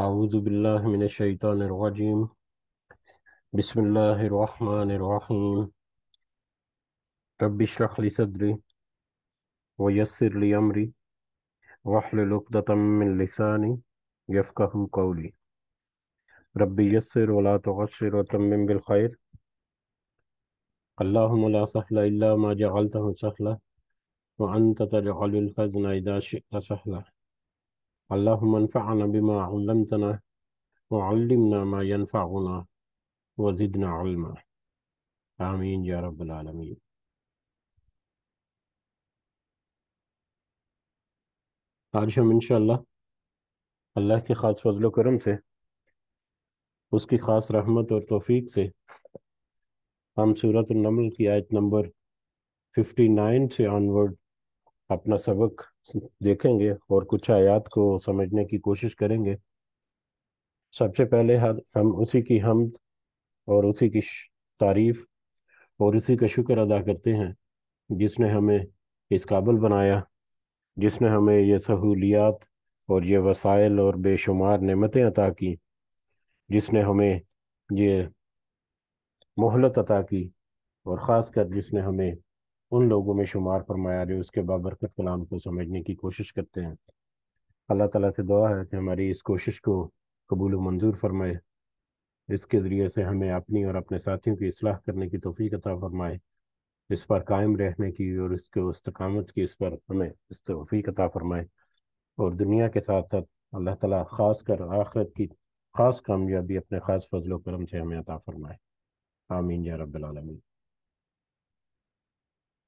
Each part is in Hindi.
أعوذ بالله من الشيطان الرجيم بسم الله الرحمن الرحيم رب اشرح لي صدري ويسر لي أمري واحلل عقدة من لساني يفقه قولي رب يسر ولا تعسر وتمم بالخير اللهم لا سهل إلا ما جعلته سهلا وأنت تجعل الحزن إذا شئت سهلا اللهم انفعنا بما علمتنا وعلمنا ما ينفعنا وزدنا علما آمين يا رب العالمين आज हम इनशाला अल्लाह के ख़ास फजल करम से उसकी ख़ास रहमत और तोफ़ी से हम सूरत नमल की आयत नंबर 59 से ऑनवर्ड अपना सबक देखेंगे और कुछ आयात को समझने की कोशिश करेंगे सबसे पहले हर हम उसी की हम और उसी की तारीफ और उसी का शुक्र अदा करते हैं जिसने हमें इस काबिल बनाया जिसने हमें ये सहूलियात और ये वसाइल और बेशुमार नेमतें अता की जिसने हमें ये मोहलत अता की और ख़ास कर जिसने हमें उन लोगों में शुमार फरमाया जो उसके बाबरकत कलाम को समझने की कोशिश करते हैं अल्लाह ताला से दुआ है कि हमारी इस कोशिश को कबूल मंजूर फरमाए इसके ज़रिए से हमें अपनी और अपने साथियों की असलाह करने की तोफ़ी अता फरमाए इस पर कायम रहने की और इसके इस्तकामत की इस पर हमें इस तोफ़ी अता फरमाए और दुनिया के साथ साथ अल्लाह ताला ख़ास कर आखरत की ख़ास कामयाबी अपने ख़ास फजलो करम से हमें अता फरमाए आमीन या रब्बुल आलमीन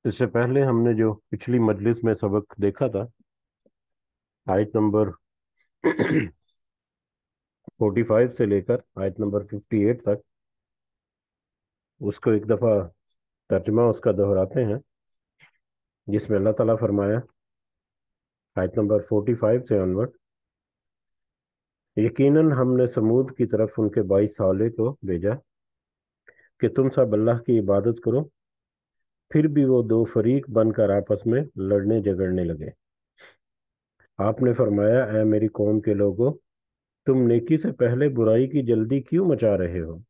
इससे पहले हमने जो पिछली मजलिस में सबक देखा था आयत नंबर 45 से लेकर आयत नंबर 58 तक उसको एक दफ़ा तर्जमा उसका दोहराते हैं जिसमें अल्लाह ताला फरमाया आयत नंबर 45 से अनवर यकीनन हमने समूद की तरफ उनके बाईस साले को भेजा कि तुम सब अल्लाह की इबादत करो फिर भी वो दो फरीक बनकर आपस में लड़ने झगड़ने लगे आपने फरमाया ऐ मेरी कौम के लोगों तुम नेकी से पहले बुराई की जल्दी क्यों मचा रहे हो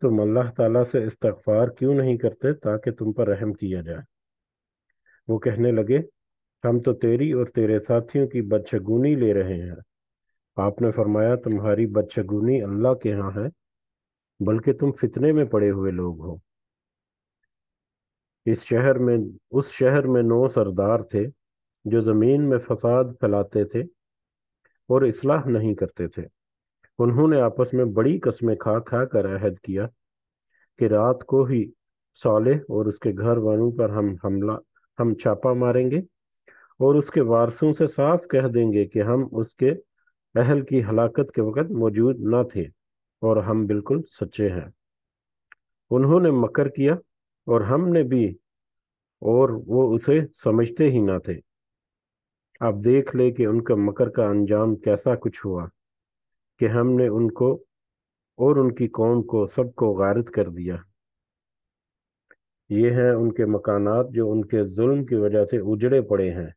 तुम अल्लाह ताला से इस्तगफार क्यों नहीं करते ताकि तुम पर रहम किया जाए वो कहने लगे हम तो तेरी और तेरे साथियों की बदशगुनी ले रहे हैं आपने फरमाया तुम्हारी बदशगुनी अल्लाह के यहाँ है बल्कि तुम फितने में पड़े हुए लोग हो इस शहर में उस शहर में नौ सरदार थे जो ज़मीन में फसाद फैलाते थे और इसलाह नहीं करते थे उन्होंने आपस में बड़ी कस्में खा खा कर अहद किया कि रात को ही साले और उसके घर वालों पर हम हमला हम छापा मारेंगे और उसके वारसों से साफ कह देंगे कि हम उसके अहल की हलाकत के वक़्त मौजूद ना थे और हम बिल्कुल सच्चे हैं उन्होंने मकर किया और हमने भी और वो उसे समझते ही ना थे आप देख ले कि उनका मकर का अंजाम कैसा कुछ हुआ कि हमने उनको और उनकी कौम को सबको गारत कर दिया ये हैं उनके मकानात जो उनके जुल्म की वजह से उजड़े पड़े हैं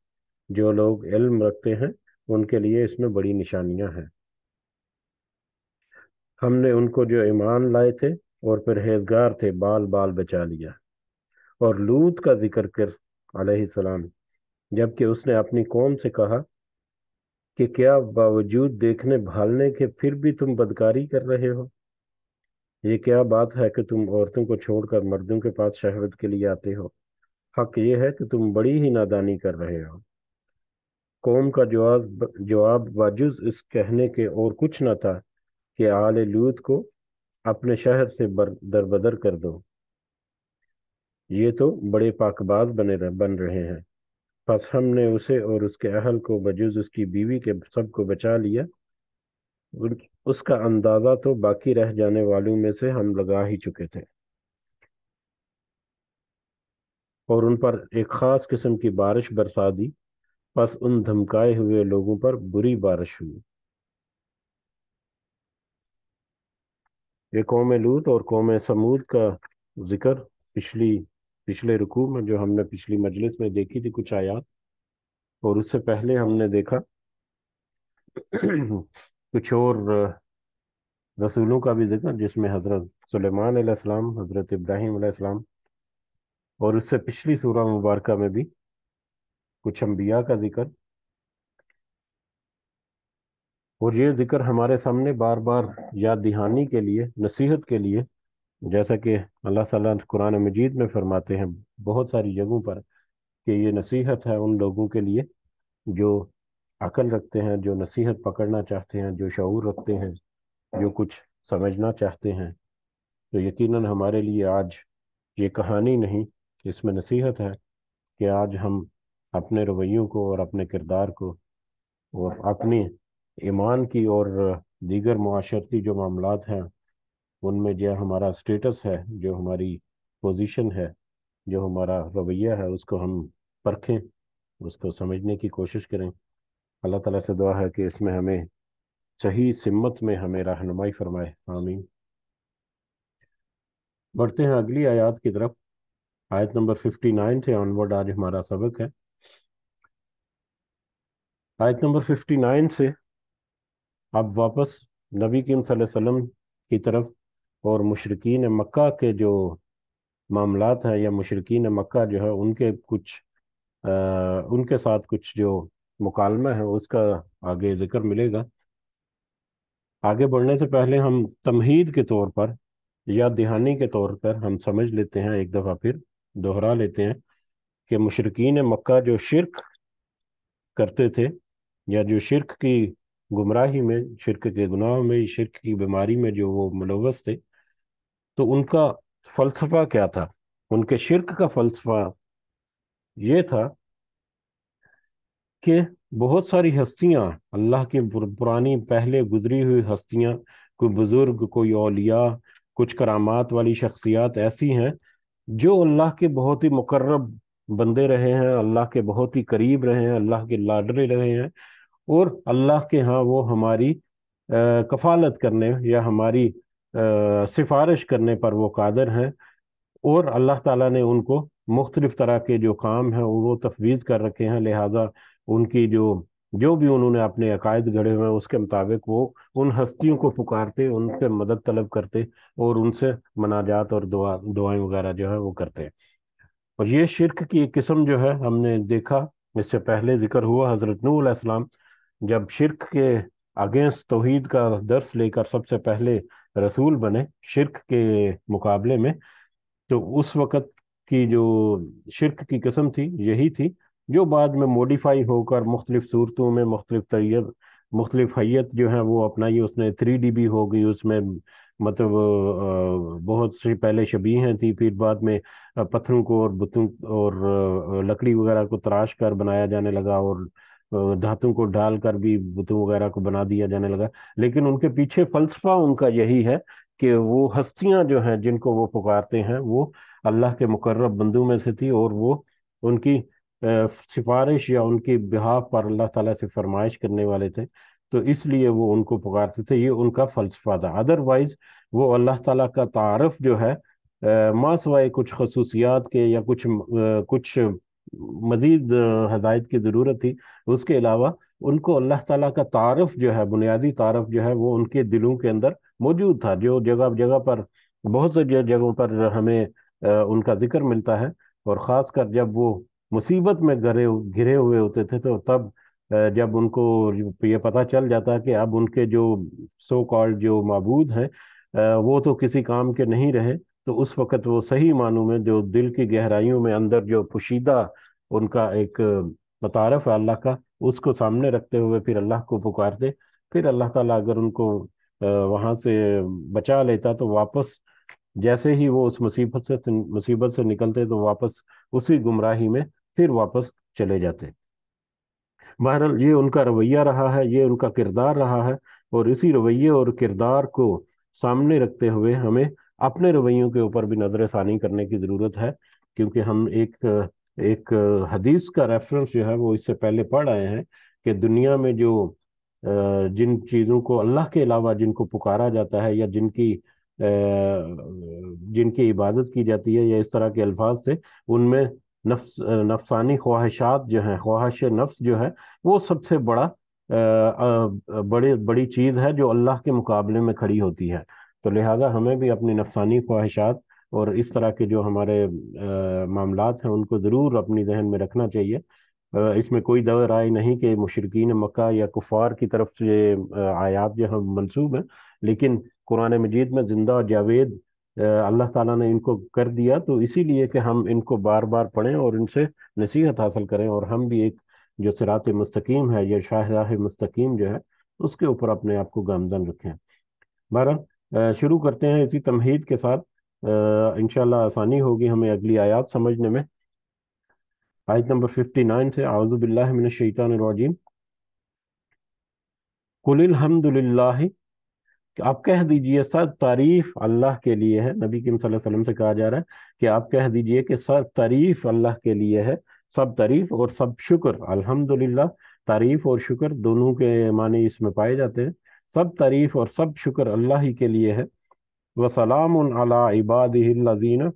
जो लोग इल्म रखते हैं उनके लिए इसमें बड़ी निशानियां हैं हमने उनको जो ईमान लाए थे और हेजगार थे बाल बाल बचा लिया और लूत का जिक्र कर सलाम जबकि उसने अपनी कौम से कहा कि क्या बावजूद देखने भालने के फिर भी तुम बदकारी कर रहे हो ये क्या बात है कि तुम औरतों को छोड़कर मर्दों के पास शहवत के लिए आते हो हक ये है कि तुम बड़ी ही नादानी कर रहे हो कौम का जवाब जवाब बाजुज इस कहने के और कुछ न था कि आले लूत को अपने शहर से बर, दरबदर कर दो ये तो बड़े पाकबाज बने रह, बन रहे हैं बस हमने उसे और उसके अहल को बजूज उसकी बीवी के सब को बचा लिया उसका अंदाज़ा तो बाकी रह जाने वालों में से हम लगा ही चुके थे और उन पर एक ख़ास किस्म की बारिश बरसा दी बस उन धमकाए हुए लोगों पर बुरी बारिश हुई ये कौम लूत और कौम समूद का जिक्र पिछली पिछले रुकू में जो हमने पिछली मजलिस में देखी थी कुछ आयात और उससे पहले हमने देखा कुछ और रसूलों का भी जिक्र जिसमें हज़रत सुलेमान सलेमान हज़रत इब्राहिम अलैहिस्सलाम और उससे पिछली सूरह मुबारक में भी कुछ अम्बिया का जिक्र और ये जिक्र हमारे सामने बार बार याद दहानी के लिए नसीहत के लिए जैसा कि अल्लाह ताला कुरान मजीद में फरमाते हैं बहुत सारी जगहों पर कि ये नसीहत है उन लोगों के लिए जो अकल रखते हैं जो नसीहत पकड़ना चाहते हैं जो शूर रखते हैं जो कुछ समझना चाहते हैं तो यकीनन हमारे लिए आज ये कहानी नहीं इसमें नसीहत है कि आज हम अपने रवैयों को और अपने किरदार को और अपने ईमान की और दीगर माशरती जो मामला हैं उनमें जो हमारा स्टेटस है जो हमारी पोजीशन है जो हमारा रवैया है उसको हम परखें उसको समझने की कोशिश करें अल्लाह ताला से दुआ है कि इसमें हमें सही सिमत में हमें रहनुमाई फरमाए आमीन बढ़ते हैं अगली आयत की तरफ आयत नंबर फिफ्टी नाइन से ऑनवर्ड आज हमारा सबक है आयत नंबर फिफ्टी नाइन से अब वापस नबी करीम वसल्लम की तरफ और मशरकिन मक्का के जो मामला हैं या मशरकिन मक्का जो है उनके कुछ आ, उनके साथ कुछ जो मुकालमा है उसका आगे जिक्र मिलेगा आगे बढ़ने से पहले हम तमहीद के तौर पर या दिहानी के तौर पर हम समझ लेते हैं एक दफ़ा फिर दोहरा लेते हैं कि मशरकिन मक्का जो शिरक करते थे या जो शिरक की गुमराही में शिरक के गुनाह में शिरक की बीमारी में जो वो मुलवस थे तो उनका फलसफा क्या था उनके शिरक का फलसफा ये था कि बहुत सारी हस्तियां अल्लाह की पुरानी पहले गुजरी हुई हस्तियां कोई बुजुर्ग कोई औलिया कुछ करामात वाली शख्सियात ऐसी हैं जो अल्लाह के बहुत ही मुकर्रब बंदे रहे हैं अल्लाह के बहुत ही करीब रहे हैं अल्लाह के लाडले रहे हैं और अल्लाह के यहाँ वो हमारी आ, कफालत करने या हमारी सिफारिश करने पर वो कादर हैं और अल्लाह ताला ने उनको मुख्तलिफ़ तरह के जो काम हैं वो तफवीज़ कर रखे हैं लिहाजा उनकी जो जो भी उन्होंने अपने अकायद गढ़े हुए हैं उसके मुताबिक वो उन हस्तियों को पुकारते उनसे मदद तलब करते और उनसे मनाजात और दुआ दुआएं वगैरह जो है वो करते हैं और ये शिरक की एक किस्म जो है हमने देखा इससे पहले जिक्र हुआ हज़रत नूसम जब शिरक के अगेंस्ट तोहद का दर्स लेकर सबसे पहले रसूल बने शिरक के मुकाबले में तो उस वक़्त की जो शिरक की कस्म थी यही थी जो बाद में मॉडिफाई होकर मुख्तलिफ सूरतों में मुख्तलिफ तरीत मुख्तलिफ हैत जो है वो अपनाई उसने थ्री डी भी हो गई उसमें मतलब बहुत सी पहले शबीहें थी फिर बाद में पत्थरों को और बुतों और लकड़ी वगैरह को तराश कर बनाया जाने लगा और धातु को डालकर भी बुत वगैरह को बना दिया जाने लगा लेकिन उनके पीछे फलसफा उनका यही है कि वो हस्तियां जो हैं जिनको वो पुकारते हैं वो अल्लाह के मुकर्र बंदु में से थी और वो उनकी सिफारिश या उनकी बिहाफ पर अल्लाह ताला से फरमाइश करने वाले थे तो इसलिए वो उनको पुकारते थे ये उनका फलसफा था अदरवाइज वो अल्लाह ताला का तारफ जो है मास कुछ खसूसियात के या कुछ कुछ मज़ीद हदायत की ज़रूरत थी उसके अलावा उनको अल्लाह ताला का तारफ़ जो है बुनियादी तारफ़ जो है वो उनके दिलों के अंदर मौजूद था जो जगह जगह पर बहुत से जगहों पर हमें उनका जिक्र मिलता है और ख़ास कर जब वो मुसीबत में घरे घिरे हुए होते थे तो तब जब उनको ये पता चल जाता कि अब उनके जो सो कॉल्ड जो मबूद हैं वो तो किसी काम के नहीं रहे तो उस वक़्त वो सही मानू में जो दिल की गहराइयों में अंदर जो पुशीदा उनका एक मतारफ है अल्लाह का उसको सामने रखते हुए फिर अल्लाह को पुकारते फिर अल्लाह ताला अगर उनको वहाँ से बचा लेता तो वापस जैसे ही वो उस मुसीबत से मुसीबत से निकलते तो वापस उसी गुमराही में फिर वापस चले जाते बहरहाल ये उनका रवैया रहा है ये उनका किरदार रहा है और इसी रवैये और किरदार को सामने रखते हुए हमें अपने रवैयों के ऊपर भी नजर षानी करने की जरूरत है क्योंकि हम एक एक हदीस का रेफरेंस जो है वो इससे पहले पढ़ आए हैं कि दुनिया में जो जिन चीज़ों को अल्लाह के अलावा जिनको पुकारा जाता है या जिनकी जिनकी इबादत की जाती है या इस तरह के अल्फाज से उनमें नफ्स नफसानी ख्वाहिशात जो हैं ख्वाहिश नफ्स जो है वो सबसे बड़ा बड़े बड़ी चीज़ है जो अल्लाह के मुकाबले में खड़ी होती है तो लिहाजा हमें भी अपनी नफसानी ख्वाहिशात और इस तरह के जो हमारे मामला हैं उनको ज़रूर अपनी जहन में रखना चाहिए इसमें कोई दवा राय नहीं कि मुशरकिन मक्का या कुफार की तरफ से आयात जो हम मनसूब हैं लेकिन कुरान मजीद में ज़िंदा और जावेद अल्लाह ताला ने इनको कर दिया तो इसीलिए कि हम इनको बार बार पढ़ें और इनसे नसीहत हासिल करें और हम भी एक जो सिरात मस्तकीम है या शाहराह मस्तकीम जो है उसके ऊपर अपने आप को गामजन रखें बहरा शुरू करते हैं इसी तमहीद के साथ इन आसानी होगी हमें अगली आयात समझने में आयत नंबर फिफ्टी नाइन से आउज़बिल्लिमिनशैतानरजीम कुल हमदुलिल्लाह आप कह दीजिए सर तारीफ अल्लाह के लिए है नबी किम सल्लम से कहा जा रहा है कि आप कह दीजिए कि सर तारीफ अल्लाह के लिए है सब तारीफ और सब शुक्र अल्हम्दुलिल्लाह तारीफ और शुक्र दोनों के माने इसमें पाए जाते हैं सब तारीफ़ और सब शुक्र अल्लाह ही के लिए है व सलाम अला इबादीन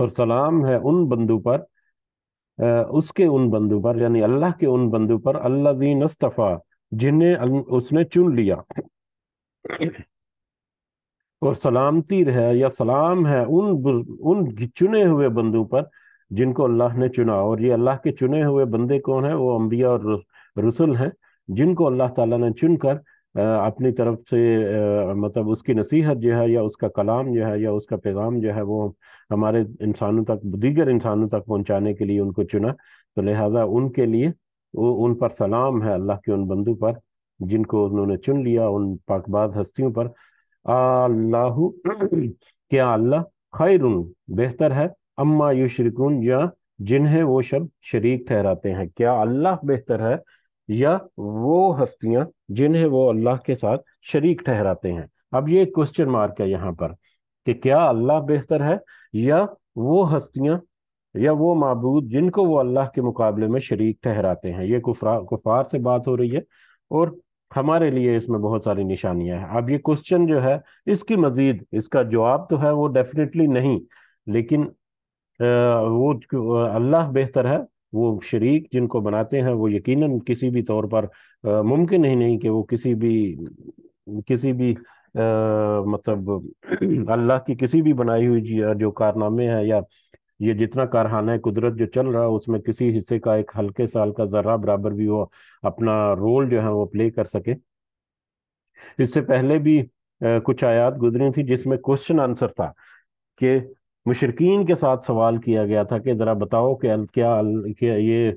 और सलाम है उन बंदू पर उसके उन बंदू पर यानी अल्लाह के उन बंदू पर अल्लाजी नस्तफ़ा जिन्हें उसने चुन लिया और सलामती है या सलाम है उन उन चुने हुए बंदू पर जिनको अल्लाह ने चुना और ये अल्लाह के चुने हुए बंदे कौन है वो अम्बिया और रसुल हैं जिनको अल्लाह ताला ने चुनकर अपनी तरफ से मतलब उसकी नसीहत जो है या उसका कलाम जो है या उसका पैगाम जो है वो हमारे इंसानों तक दीगर इंसानों तक पहुंचाने के लिए उनको चुना तो लिहाजा उनके लिए उन पर सलाम है अल्लाह के उन बंदू पर जिनको उन्होंने चुन लिया उन पाकबाज हस्तियों पर अल्लाह क्या अल्लाह खैर बेहतर है अम्मा यू या जिन्हें वो शब शरीक ठहराते हैं क्या अल्लाह बेहतर है या वो हस्तियां जिन्हें वो अल्लाह के साथ शरीक ठहराते हैं अब ये क्वेश्चन मार्क है यहाँ पर कि क्या अल्लाह बेहतर है या वो हस्तियां या वो मबूद जिनको वो अल्लाह के मुकाबले में शरीक ठहराते हैं ये कुफरा कुफार से बात हो रही है और हमारे लिए इसमें बहुत सारी निशानियां हैं अब ये क्वेश्चन जो है इसकी मजीद इसका जवाब तो है वो डेफिनेटली नहीं लेकिन वो अल्लाह बेहतर है वो शरीक जिनको बनाते हैं वो यकीनन किसी भी तौर पर मुमकिन ही नहीं कि वो किसी भी किसी भी आ, मतलब अल्लाह की किसी भी बनाई हुई जो कारनामे हैं या ये जितना कारखाना कुदरत जो चल रहा है उसमें किसी हिस्से का एक हल्के साल का जर्रा बराबर भी वो अपना रोल जो है वो प्ले कर सके इससे पहले भी आ, कुछ आयात गुजरी थी जिसमें क्वेश्चन आंसर था कि मुशरकिन के साथ सवाल किया गया था कि ज़रा बताओ कि क्या क्या ये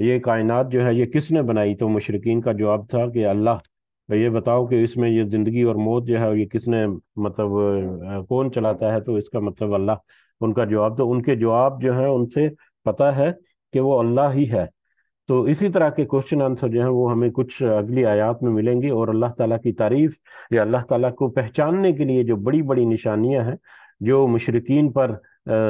ये कायनात जो है ये किसने बनाई तो मुशरकिन का जवाब था कि अल्लाह तो ये बताओ कि इसमें ये ज़िंदगी और मौत जो है ये किसने मतलब कौन चलाता है तो इसका मतलब अल्लाह उनका जवाब तो उनके जवाब जो है उनसे पता है कि वो अल्लाह ही है तो इसी तरह के क्वेश्चन आंसर जो है वो हमें कुछ अगली आयात में मिलेंगे और अल्लाह ताला की तारीफ या अल्लाह ताला को पहचानने के लिए जो बड़ी बड़ी निशानियां हैं जो मशरकिन पर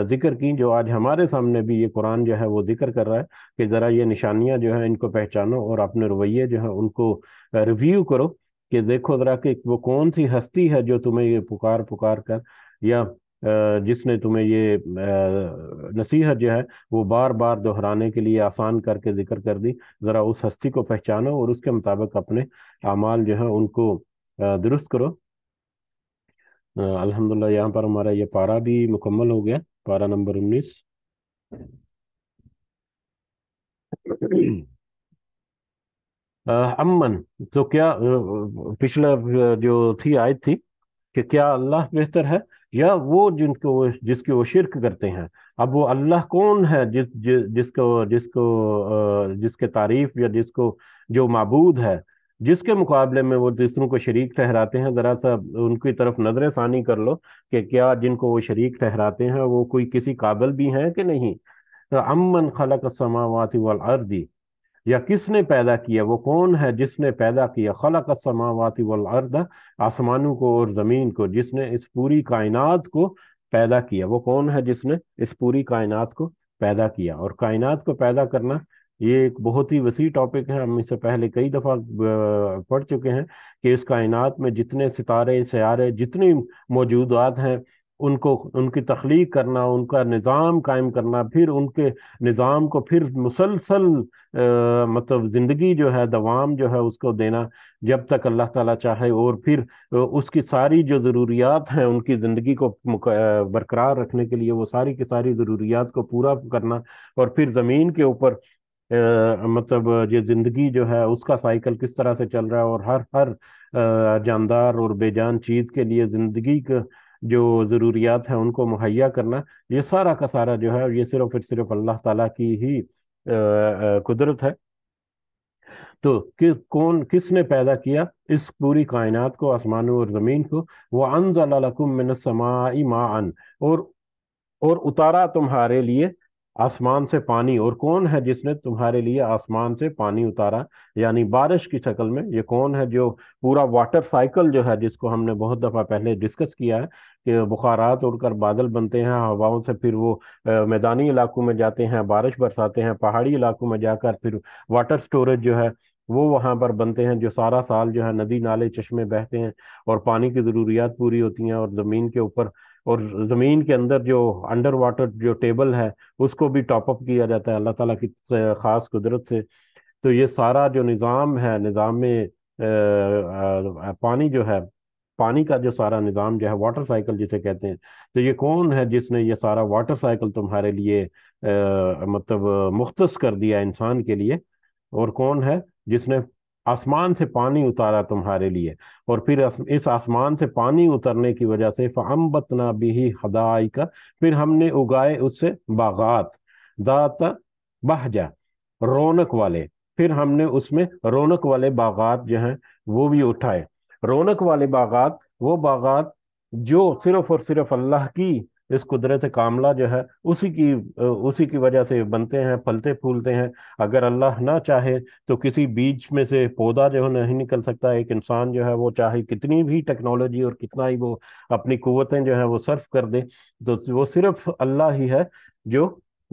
ज़िक्र की जो आज हमारे सामने भी ये कुरान जो है वो ज़िक्र कर रहा है कि ज़रा ये निशानियाँ जो है इनको पहचानो और अपने रवैये जो है उनको रिव्यू करो कि देखो ज़रा कि वो कौन सी हस्ती है जो तुम्हें ये पुकार पुकार कर या जिसने तुम्हें ये नसीहत जो है वो बार बार दोहराने के लिए आसान करके जिक्र कर दी ज़रा उस हस्ती को पहचानो और उसके मुताबिक अपने अमाल जो है उनको दुरुस्त करो अल्हम्दुलिल्लाह यहाँ पर हमारा ये पारा भी मुकम्मल हो गया पारा नंबर उन्नीस अमन तो क्या पिछला जो थी आयत थी कि क्या अल्लाह बेहतर है या वो जिनको जिसकी वो शिरक करते हैं अब वो अल्लाह कौन है जिस जिसको जिसको जिसके तारीफ या जिसको जो मबूद है जिसके मुकाबले में वो दूसरों को शरीक ठहराते हैं ज़रा सा उनकी तरफ नजर षानी कर लो कि क्या जिनको वो शरीक ठहराते हैं वो कोई किसी काबिल भी हैं कि नहीं तो अमन खलक समावत वाल अर्दी या किसने पैदा किया वो कौन है जिसने पैदा किया खलक समावत वाल अर्द आसमानों को और ज़मीन को जिसने इस पूरी कायनात को पैदा किया वो कौन है जिसने इस पूरी कायनात को पैदा किया और कायनात को पैदा करना ये एक बहुत ही वसी टॉपिक है हम इससे पहले कई दफ़ा पढ़ चुके हैं कि इस कायनात में जितने सितारे सारे जितनी मौजूदात हैं उनको उनकी तख्लीक करना उनका निज़ाम कायम करना फिर उनके निज़ाम को फिर मुसलसल मतलब ज़िंदगी जो है दवाम जो है उसको देना जब तक अल्लाह ताला चाहे और फिर उसकी सारी जो ज़रूरियात हैं उनकी ज़िंदगी को बरकरार रखने के लिए वो सारी की सारी ज़रूरियात को पूरा करना और फिर ज़मीन के ऊपर मतलब ये जिंदगी जो है उसका साइकिल किस तरह से चल रहा है और हर हर जानदार और बेजान चीज़ के लिए ज़िंदगी का जो ज़रूरियात है उनको मुहैया करना ये सारा का सारा जो है ये सिर्फ और सिर्फ अल्लाह ताला की ही कुदरत है तो कि, कौन किसने पैदा किया इस पूरी कायनात को आसमानों और ज़मीन को वह अनजलकुम मा अन और और उतारा तुम्हारे लिए आसमान से पानी और कौन है जिसने तुम्हारे लिए आसमान से पानी उतारा यानी बारिश की शक्ल में ये कौन है जो पूरा वाटर साइकिल जो है जिसको हमने बहुत दफ़ा पहले डिस्कस किया है कि बुखारात उड़कर बादल बनते हैं हवाओं से फिर वो मैदानी इलाकों में जाते हैं बारिश बरसाते हैं पहाड़ी इलाकों में जाकर फिर वाटर स्टोरेज जो है वो वहाँ पर बनते हैं जो सारा साल जो है नदी नाले चश्मे बहते हैं और पानी की ज़रूरियात पूरी होती हैं और ज़मीन के ऊपर और ज़मीन के अंदर जो अंडर वाटर जो टेबल है उसको भी टॉपअप किया जाता है अल्लाह ताला की ख़ास कुदरत से तो ये सारा जो निज़ाम है निज़ाम में पानी जो है पानी का जो सारा निज़ाम जो है वाटर साइकिल जिसे कहते हैं तो ये कौन है जिसने ये सारा वाटर साइकिल तुम्हारे लिए आ, मतलब मुख्तस कर दिया इंसान के लिए और कौन है जिसने आसमान से पानी उतारा तुम्हारे लिए और फिर इस आसमान से पानी उतरने की वजह से ना बिही हदाई का फिर हमने उगाए उससे बागात दात बहजा रौनक वाले फिर हमने उसमें रौनक वाले बागात जो हैं वो भी उठाए रौनक वाले बागात वो बागात जो सिर्फ और सिर्फ अल्लाह की इस कुदरत कामला जो है उसी की उसी की वजह से बनते हैं फलते फूलते हैं अगर अल्लाह ना चाहे तो किसी बीज में से पौधा जो है नहीं निकल सकता एक इंसान जो है वो चाहे कितनी भी टेक्नोलॉजी और कितना ही वो अपनी कुतें जो है वो सर्फ कर दे तो वो सिर्फ अल्लाह ही है जो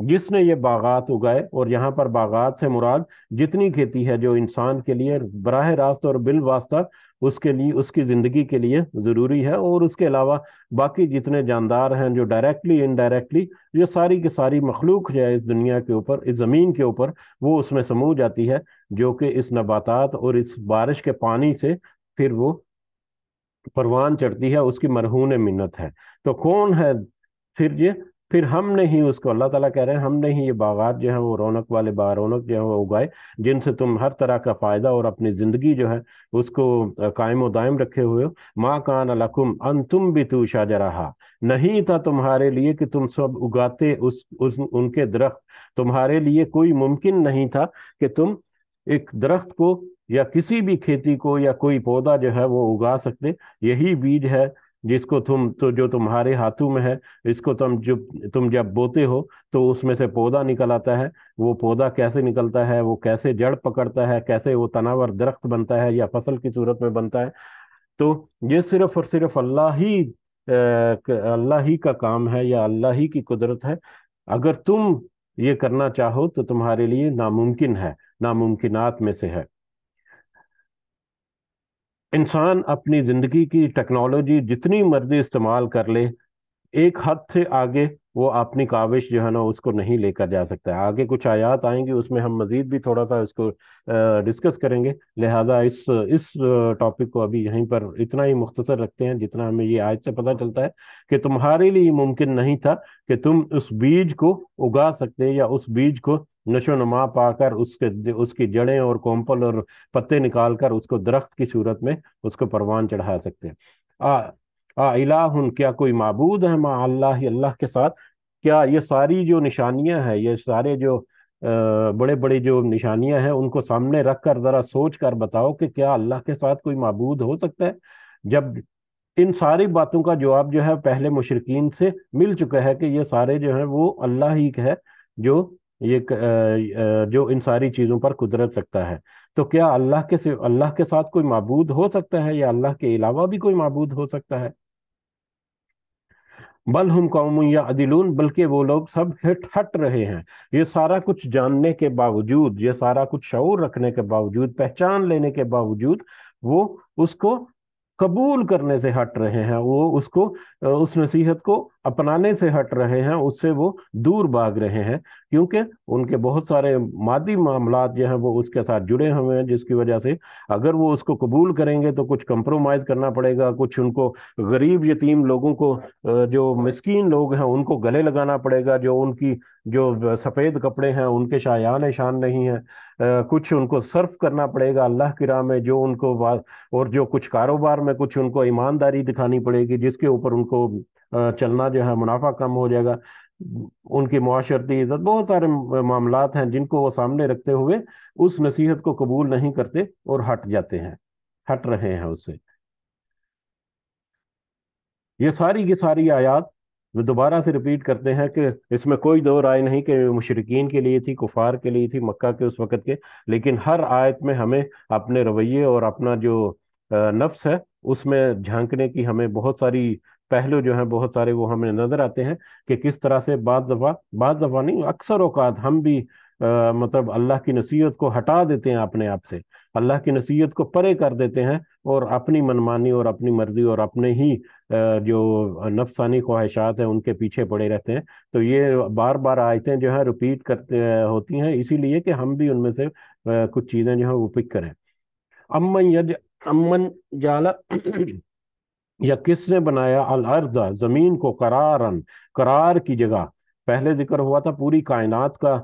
जिसने ये बागात उगाए और यहाँ पर बागात से मुराद जितनी खेती है जो इंसान के लिए बराह रास्त और बिल वास्ता उसके लिए उसकी ज़िंदगी के लिए ज़रूरी है और उसके अलावा बाकी जितने जानदार हैं जो डायरेक्टली इनडायरेक्टली जो सारी की सारी मखलूक है इस दुनिया के ऊपर इस ज़मीन के ऊपर वो उसमें समूह जाती है जो कि इस नबातात और इस बारिश के पानी से फिर वो परवान चढ़ती है उसकी मरहून मिन्नत है तो कौन है फिर ये फिर हम नहीं उसको अल्लाह ताला कह रहे हैं हम नहीं ये बागात जो है वो रौनक वाले बा रौनक जो है वो उगाए जिनसे तुम हर तरह का फ़ायदा और अपनी ज़िंदगी जो है उसको कायम व दायम रखे हुए हो माँ कान अलकुम अन तुम भी तू शाहजरा नहीं था तुम्हारे लिए कि तुम सब उगाते उस, उस उनके दरख्त तुम्हारे लिए कोई मुमकिन नहीं था कि तुम एक दरख्त को या किसी भी खेती को या कोई पौधा जो है वो उगा सकते यही बीज है जिसको तुम तो जो तुम्हारे हाथों में है इसको तुम जब तुम जब बोते हो तो उसमें से पौधा निकल आता है वो पौधा कैसे निकलता है वो कैसे जड़ पकड़ता है कैसे वो तनावर दरख्त बनता है या फसल की सूरत में बनता है तो ये सिर्फ और सिर्फ अल्लाह ही अल्लाह ही का काम है या अल्लाह ही की कुदरत है अगर तुम ये करना चाहो तो तुम्हारे लिए नामुमकिन है नामुमकिनात में से है इंसान अपनी ज़िंदगी की टेक्नोलॉजी जितनी मर्जी इस्तेमाल कर ले एक हद से आगे वो अपनी काविश जो है ना उसको नहीं लेकर जा सकता है आगे कुछ आयात आएंगी उसमें हम मज़ीद भी थोड़ा सा इसको डिस्कस करेंगे लिहाजा इस इस टॉपिक को अभी यहीं पर इतना ही मुख्तसर रखते हैं जितना हमें ये आज से पता चलता है कि तुम्हारे लिए मुमकिन नहीं था कि तुम उस बीज को उगा सकते या उस बीज को नशो नमा पाकर उसके उसकी जड़ें और कोम्पल और पत्ते निकालकर उसको दरख्त की सूरत में उसको परवान चढ़ा सकते हैं आ आ हन क्या कोई मबूद है माँ अल्लाह अल्लाह के साथ क्या ये सारी जो निशानियां हैं ये सारे जो बड़े बड़े जो निशानियां हैं उनको सामने रख कर ज़रा सोच कर बताओ कि क्या अल्लाह के साथ कोई मबूद हो सकता है जब इन सारी बातों का जवाब जो है पहले मुशरकिन से मिल चुका है कि ये सारे जो है वो अल्लाह ही है जो ये जो इन सारी चीज़ों पर कुदरत रखता है तो क्या अल्लाह के अल्लाह के साथ कोई मबूद हो सकता है या अल्लाह के अलावा भी कोई मबूद हो सकता है बल हम कौम या अदिलून बल्कि वो लोग सब हिट हट रहे हैं ये सारा कुछ जानने के बावजूद ये सारा कुछ शौर रखने के बावजूद पहचान लेने के बावजूद वो उसको कबूल करने से हट रहे हैं वो उसको उस नसीहत को अपनाने से हट रहे हैं उससे वो दूर भाग रहे हैं क्योंकि उनके बहुत सारे मादी मामला जो हैं वो उसके साथ जुड़े हुए हैं जिसकी वजह से अगर वो उसको कबूल करेंगे तो कुछ कंप्रोमाइज़ करना पड़ेगा कुछ उनको गरीब यतीम लोगों को जो मस्किन लोग हैं उनको गले लगाना पड़ेगा जो उनकी जो सफ़ेद कपड़े हैं उनके शायान शान नहीं है कुछ उनको सर्फ करना पड़ेगा अल्लाह की राह में जो उनको और जो कुछ कारोबार में कुछ उनको ईमानदारी दिखानी पड़ेगी जिसके ऊपर उनको चलना जो है मुनाफा कम हो जाएगा उनकी माशरती इज्जत बहुत सारे मामला हैं जिनको वो सामने रखते हुए उस नसीहत को कबूल नहीं करते और हट जाते हैं हट रहे हैं उससे ये सारी की सारी आयात दोबारा से रिपीट करते हैं कि इसमें कोई दो राय नहीं कि मुशरकिन के लिए थी कुफार के लिए थी मक्का के उस वक़्त के लेकिन हर आयत में हमें अपने रवैये और अपना जो नफ्स है उसमें झांकने की हमें बहुत सारी पहलू जो है बहुत सारे वो हमें नजर आते हैं कि किस तरह से बाद दफ़ा बाद दफ़ा नहीं अक्सर औकात हम भी आ, मतलब अल्लाह की नसीहत को हटा देते हैं अपने आप से अल्लाह की नसीहत को परे कर देते हैं और अपनी मनमानी और अपनी मर्जी और अपने ही जो नफसानी ख्वाहिशात हैं उनके पीछे पड़े रहते हैं तो ये बार बार आयतें जो है रिपीट करते होती हैं इसीलिए कि हम भी उनमें से कुछ चीज़ें जो है वो पिक करें अमन यज अमन जाला या किसने बनाया अल अर्जा जमीन को करारन करार की जगह पहले जिक्र हुआ था पूरी कायनात का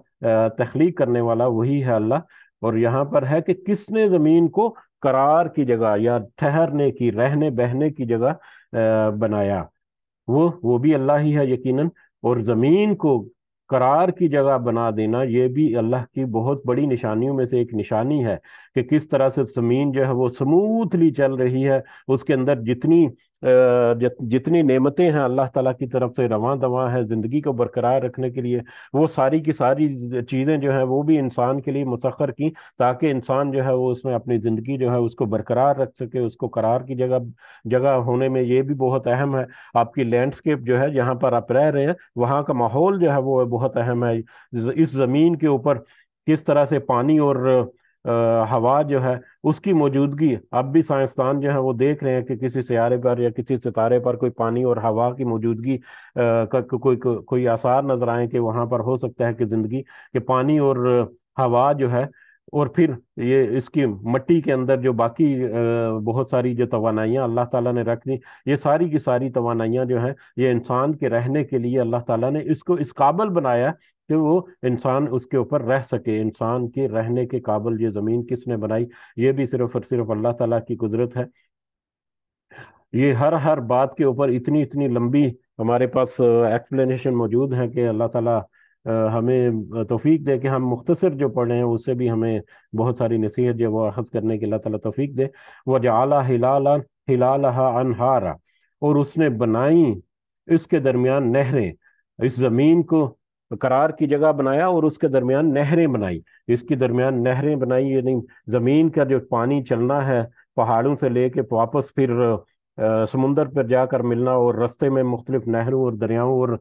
तख्लीक करने वाला वही है अल्लाह और यहाँ पर है कि किसने जमीन को करार की जगह या ठहरने की रहने बहने की जगह बनाया वो वो भी अल्लाह ही है यकीनन और जमीन को करार की जगह बना देना ये भी अल्लाह की बहुत बड़ी निशानियों में से एक निशानी है कि किस तरह से ज़मीन जो है वो स्मूथली चल रही है उसके अंदर जितनी जित, जितनी नेमतें हैं अल्लाह ताला की तरफ से रवा दवा है ज़िंदगी को बरकरार रखने के लिए वो सारी की सारी चीज़ें जो हैं वो भी इंसान के लिए मुसखर की ताकि इंसान जो है वो उसमें अपनी ज़िंदगी जो है उसको बरकरार रख सके उसको करार की जगह जगह होने में ये भी बहुत अहम है आपकी लैंडस्केप जो है जहाँ पर आप रह रहे हैं वहाँ का माहौल जो है वो बहुत अहम है इस ज़मीन के ऊपर किस तरह से पानी और आ, हवा जो है उसकी मौजूदगी अब भी साइंसदान जो है वो देख रहे हैं कि किसी सियारे पर या किसी सितारे पर कोई पानी और हवा की मौजूदगी का कोई को, कोई आसार नजर आए कि वहां पर हो सकता है कि जिंदगी के पानी और हवा जो है और फिर ये इसकी मट्टी के अंदर जो बाकी बहुत सारी जो तोानाइयाँ अल्लाह ताला ने रख दी ये सारी की सारी तोानाइयाँ जो हैं ये इंसान के रहने के लिए अल्लाह ताला ने इसको इस काबल बनाया कि वो इंसान उसके ऊपर रह सके इंसान के रहने के काबिल ये ज़मीन किसने बनाई ये भी सिर्फ और सिर्फ अल्लाह ताला की कुदरत है ये हर हर बात के ऊपर इतनी इतनी लंबी हमारे पास एक्सप्लेनेशन मौजूद है कि अल्लाह ताला हमें तोफ़ीक दे कि हम मुख्तसर जो पढ़े हैं उससे भी हमें बहुत सारी नसीहत जो वो अखज़ करने की अल्लाह ताला तोफ़ीक दे वह जाला हिलाला हा अनहारा और उसने बनाई इसके दरमियान नहरें इस ज़मीन को करार की जगह बनाया और उसके दरमियान नहरें बनाई इसके दरमियान नहरें बनाई यानी ज़मीन का जो पानी चलना है पहाड़ों से लेके वापस फिर समुंदर पर जाकर मिलना और रास्ते में मुख्तलिफ नहरों और दरियाओं और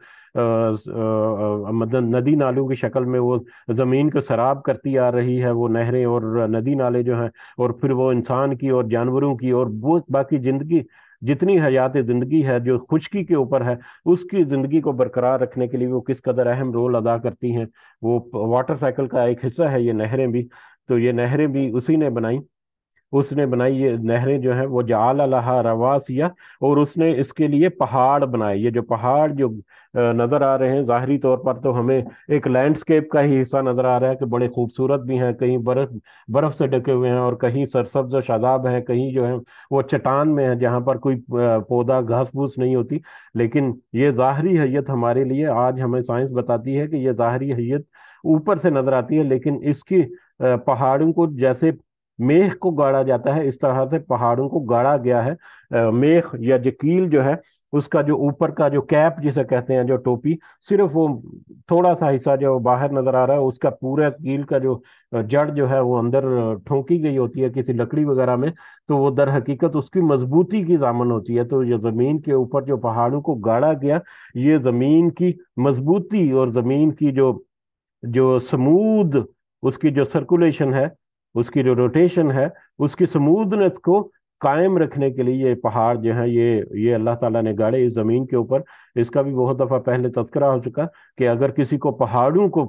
मतलब नदी नालों की शक्ल में वो ज़मीन को शराब करती आ रही है वो नहरें और नदी नाले जो हैं और फिर वो इंसान की और जानवरों की और वो बाकी ज़िंदगी जितनी हयात ज़िंदगी है जो खुशकी के ऊपर है उसकी ज़िंदगी को बरकरार रखने के लिए वो किस कदर अहम रोल अदा करती हैं वो वाटर साइकिल का एक हिस्सा है ये नहरें भी तो ये नहरें भी उसी ने बनाई उसने बनाई ये नहरें जो है वो जाल अला रवासिया और उसने इसके लिए पहाड़ बनाए ये जो पहाड़ जो नज़र आ रहे हैं ज़ाहरी तौर पर तो हमें एक लैंडस्केप का ही हिस्सा नज़र आ रहा है कि बड़े खूबसूरत भी हैं कहीं बर्फ बर्फ़ से ढके हुए हैं और कहीं सरसब्ज शादाब हैं कहीं जो है वो चट्टान में है जहाँ पर कोई पौधा घास फूस नहीं होती लेकिन ये ज़ाहरी हैत हमारे लिए आज हमें साइंस बताती है कि ये ज़ाहरी हैत ऊपर से नज़र आती है लेकिन इसकी पहाड़ों को जैसे मेघ को गाड़ा जाता है इस तरह से पहाड़ों को गाड़ा गया है मेघ या जकील जो है उसका जो ऊपर का जो कैप जिसे कहते हैं जो टोपी सिर्फ वो थोड़ा सा हिस्सा जो बाहर नजर आ रहा है उसका पूरा कील का जो जड़ जो है वो अंदर ठोंकी गई होती है किसी लकड़ी वगैरह में तो वो दर हकीकत उसकी मजबूती की जामन होती है तो ये जमीन के ऊपर जो पहाड़ों को गाड़ा गया ये जमीन की मजबूती और जमीन की जो जो समूद उसकी जो सर्कुलेशन है उसकी जो रोटेशन है उसकी स्मूदनेस को कायम रखने के लिए ये पहाड़ जो है ये ये अल्लाह ताला ने गाड़े इस ज़मीन के ऊपर इसका भी बहुत दफ़ा पहले तस्करा हो चुका कि अगर किसी को पहाड़ों को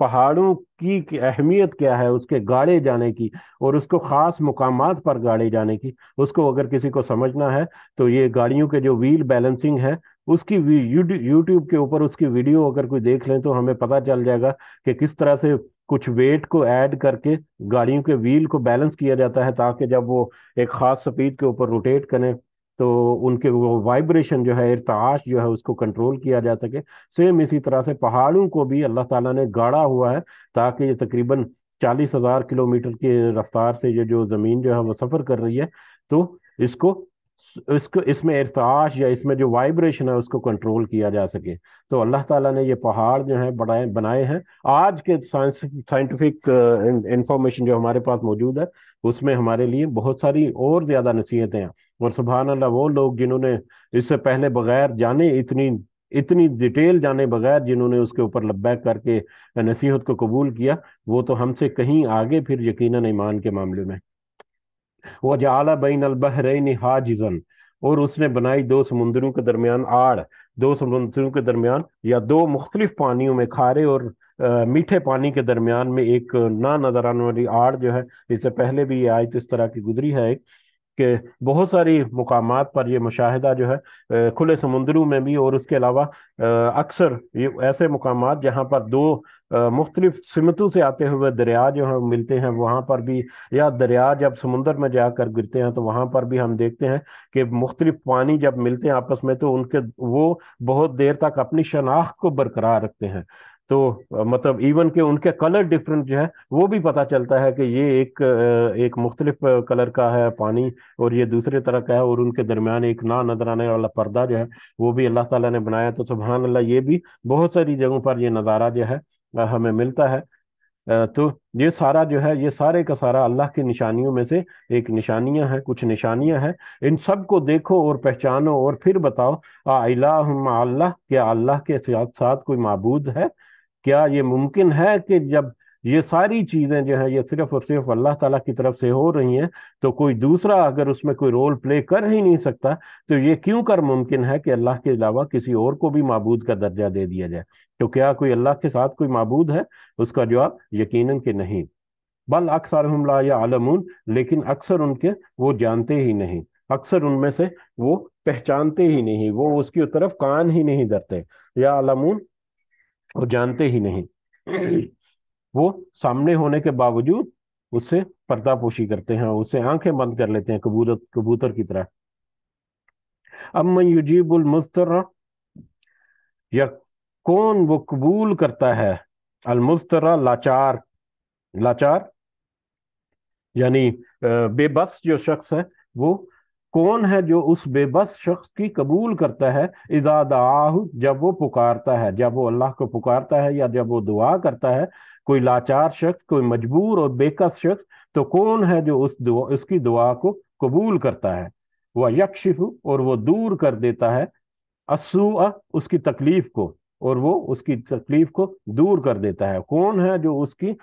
पहाड़ों की अहमियत क्या है उसके गाड़े जाने की और उसको ख़ास मुकाम पर गाड़े जाने की उसको अगर किसी को समझना है तो ये गाड़ियों के जो व्हील बैलेंसिंग है उसकी यूट्यूब के ऊपर उसकी वीडियो अगर कोई देख लें तो हमें पता चल जाएगा कि किस तरह से कुछ वेट को ऐड करके गाड़ियों के व्हील को बैलेंस किया जाता है ताकि जब वो एक खास स्पीड के ऊपर रोटेट करें तो उनके वो वाइब्रेशन जो है इरताश जो है उसको कंट्रोल किया जा सके सेम इसी तरह से पहाड़ों को भी अल्लाह ताला ने गाड़ा हुआ है ताकि ये तकरीबन चालीस हजार किलोमीटर की रफ्तार से ये जो ज़मीन जो है वो सफ़र कर रही है तो इसको इसको इसमें इरताश या इसमें जो वाइब्रेशन है उसको कंट्रोल किया जा सके तो अल्लाह ताला ने ये पहाड़ जो है बढ़ाए बनाए हैं आज के साइंस साइंटिफिक इंफॉर्मेशन जो हमारे पास मौजूद है उसमें हमारे लिए बहुत सारी और ज़्यादा नसीहतें हैं और सुबहान अल्लाह वो लोग जिन्होंने इससे पहले बगैर जाने इतनी इतनी डिटेल जाने बगैर जिन्होंने उसके ऊपर लब्बैक करके नसीहत को कबूल किया वो तो हमसे कहीं आगे फिर यकीन ईमान के मामले में वह जाला बैन अलबहरैन हाजिजन और उसने बनाई दो समुद्रों के दरमियान आड़ दो समुद्रों के दरमियान या दो मुख्तलिफ पानियों में खारे और आ, मीठे पानी के दरमियान में एक ना नजर आने वाली आड़ जो है इससे पहले भी ये आयत इस तरह की गुजरी है कि बहुत सारी मुकाम पर यह मुशाहिदा जो है खुले समुद्रों में भी और उसके अलावा अक्सर ये ऐसे मुकाम जहाँ पर दो मुख्तलिफ सिमतों से आते हुए दरिया जो है मिलते हैं वहाँ पर भी या दरिया जब समुंदर में जाकर गिरते हैं तो वहाँ पर भी हम देखते हैं कि मुख्तलिफ पानी जब मिलते हैं आपस में तो उनके वो बहुत देर तक अपनी शनाख्त को बरकरार रखते हैं तो मतलब इवन के उनके कलर डिफरेंट जो है वो भी पता चलता है कि ये एक एक मुख्तलिफ कलर का है पानी और ये दूसरे तरह का है और उनके दरमियान एक ना नजर आने वाला पर्दा जो है वो भी अल्लाह ताला ने बनाया तो सुबहान अल्लाह ये भी बहुत सारी जगहों पर ये नज़ारा जो है हमें मिलता है तो ये सारा जो है ये सारे का सारा अल्लाह की निशानियों में से एक निशानियां हैं कुछ निशानियां हैं इन सब को देखो और पहचानो और फिर बताओ आ अल्लाह क्या अल्लाह के साथ साथ कोई मबूद है क्या ये मुमकिन है कि जब ये सारी चीजें जो है ये सिर्फ और सिर्फ अल्लाह ताला की तरफ से हो रही हैं तो कोई दूसरा अगर उसमें कोई रोल प्ले कर ही नहीं सकता तो ये क्यों कर मुमकिन है कि अल्लाह के अलावा किसी और को भी मबूद का दर्जा दे दिया जाए तो क्या कोई अल्लाह के साथ कोई मबूद है उसका जवाब यकीन के नहीं बल अक्सर हमला या आलमून लेकिन अक्सर उनके वो जानते ही नहीं अक्सर उनमें से वो पहचानते ही नहीं वो उसकी तरफ कान ही नहीं धरते या आलमून और जानते ही नहीं वो सामने होने के बावजूद उससे पर्दापोशी करते हैं उसे आंखें बंद कर लेते हैं कबूतर कबूतर की तरह अब मैं युजीबुल मुस्तर या कौन वो कबूल करता है अलमुस्तरा लाचार लाचार यानी बेबस जो शख्स है वो कौन है जो उस बेबस शख्स की कबूल करता है इजाद आह जब वो पुकारता है जब वो अल्लाह को पुकारता है या जब वो दुआ करता है कोई लाचार शख्स कोई मजबूर और बेकस शख्स तो कौन है जो उस दुआ उसकी दुआ को कबूल करता है वह यक्ष और वो दूर कर देता है असूअ उसकी तकलीफ को और वो उसकी तकलीफ को दूर कर देता है कौन है जो उसकी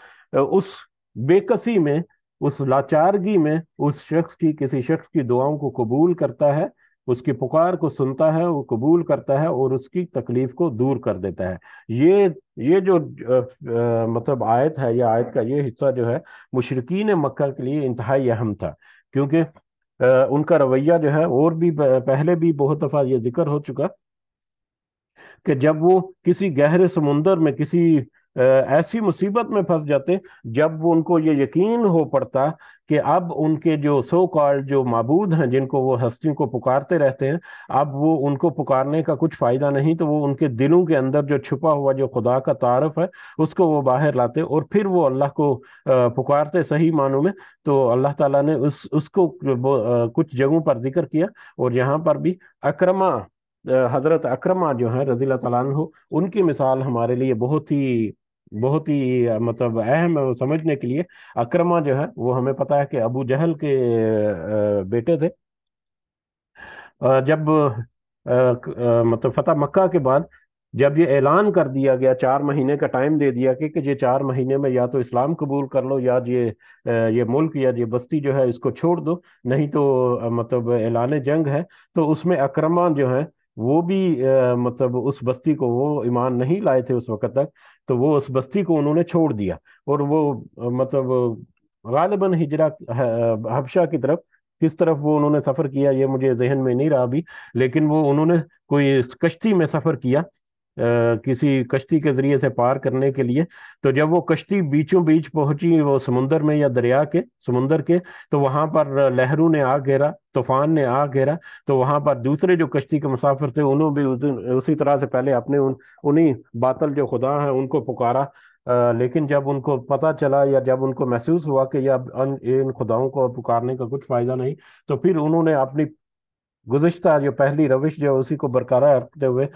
उस बेकसी में उस लाचारगी में उस शख्स की किसी शख्स की दुआओं को कबूल करता है उसकी पुकार को सुनता है वो कबूल करता है और उसकी तकलीफ को दूर कर देता है ये ये जो आ, मतलब आयत है या आयत का ये हिस्सा जो है मुशरकिन मक्का के लिए इंतहाई अहम था क्योंकि उनका रवैया जो है और भी पहले भी बहुत दफ़ा ये जिक्र हो चुका कि जब वो किसी गहरे समुंदर में किसी ऐसी मुसीबत में फंस जाते जब वो उनको ये यकीन हो पड़ता कि अब उनके जो सो कॉल जो मबूद हैं जिनको वो हस्तियों को पुकारते रहते हैं अब वो उनको पुकारने का कुछ फ़ायदा नहीं तो वो उनके दिलों के अंदर जो छुपा हुआ जो खुदा का तारफ है उसको वो बाहर लाते और फिर वो अल्लाह को पुकारते सही मानों में तो अल्लाह ताला ने उस उसको कुछ जगहों पर जिक्र किया और यहाँ पर भी अक्रमा हज़रत अक्रमा जो है रजील तला उनकी मिसाल हमारे लिए बहुत ही बहुत ही मतलब अहम है समझने के लिए अक्रमा जो है वो हमें पता है कि अबू जहल के बेटे थे जब मतलब फतेह मक्का के बाद जब ये ऐलान कर दिया गया चार महीने का टाइम दे दिया कि, कि ये चार महीने में या तो इस्लाम कबूल कर लो या ये ये मुल्क या ये बस्ती जो है इसको छोड़ दो नहीं तो मतलब ऐलान जंग है तो उसमें अक्रमा जो है वो भी आ, मतलब उस बस्ती को वो ईमान नहीं लाए थे उस वक्त तक तो वो उस बस्ती को उन्होंने छोड़ दिया और वो मतलब गालिबा हिजरा हबशा की तरफ किस तरफ वो उन्होंने सफर किया ये मुझे जहन में नहीं रहा अभी लेकिन वो उन्होंने कोई कश्ती में सफर किया किसी कश्ती के जरिए से पार करने के लिए तो जब वो कश्ती बीचों बीच पहुंची वो समुंदर में या दरिया के समुंदर के तो वहां पर लहरों ने आ घेरा तूफान ने आ घेरा तो वहां पर दूसरे जो कश्ती के मुसाफिर थे उन्होंने भी उसी तरह से पहले अपने उन उन्हीं बातल जो खुदा हैं उनको पुकारा आ, लेकिन जब उनको पता चला या जब उनको महसूस हुआ कि अब इन खुदाओं को पुकारने का कुछ फायदा नहीं तो फिर उन्होंने अपनी गुजश्ता जो पहली रविश जो उसी को बरकरार रखते हुए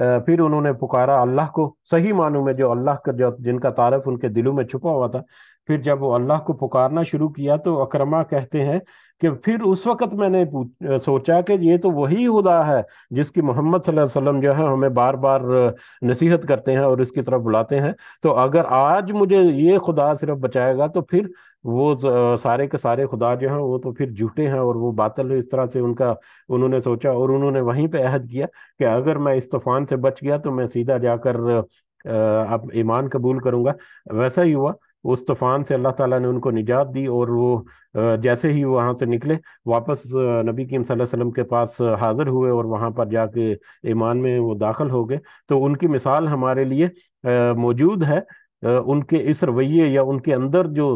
फिर उन्होंने पुकारा अल्लाह को सही मानू में जो अल्लाह का जो जिनका तारफ उनके दिलों में छुपा हुआ था फिर जब वो अल्लाह को पुकारना शुरू किया तो अक्रमा कहते हैं कि फिर उस वक्त मैंने सोचा कि ये तो वही खुदा है जिसकी मोहम्मद वसल्लम जो है हमें बार बार नसीहत करते हैं और इसकी तरफ बुलाते हैं तो अगर आज मुझे ये खुदा सिर्फ बचाएगा तो फिर वो सारे के सारे खुदा जो हैं वो तो फिर झूठे हैं और वो बातल इस तरह से उनका उन्होंने सोचा और उन्होंने वहीं पे अहद किया कि अगर मैं इस तूफान से बच गया तो मैं सीधा जाकर अः ईमान कबूल करूंगा वैसा ही हुआ उस तूफान से अल्लाह ताला ने उनको निजात दी और वो जैसे ही वहाँ से निकले वापस नबी कीम वसल्लम के पास हाजिर हुए और वहाँ पर जाके ईमान में वो दाखिल हो गए तो उनकी मिसाल हमारे लिए मौजूद है उनके इस रवैये या उनके अंदर जो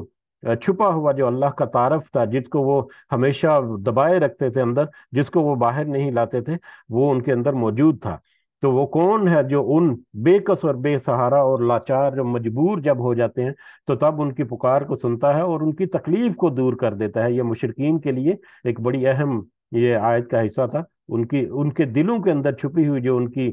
छुपा हुआ जो अल्लाह का तारफ था जिसको वो हमेशा दबाए रखते थे अंदर जिसको वो बाहर नहीं लाते थे वो उनके अंदर मौजूद था तो वो कौन है जो उन बेकसर बेसहारा और लाचार जो मजबूर जब हो जाते हैं तो तब उनकी पुकार को सुनता है और उनकी तकलीफ को दूर कर देता है ये मुशरकिन के लिए एक बड़ी अहम ये आयत का हिस्सा था उनकी उनके दिलों के अंदर छुपी हुई जो उनकी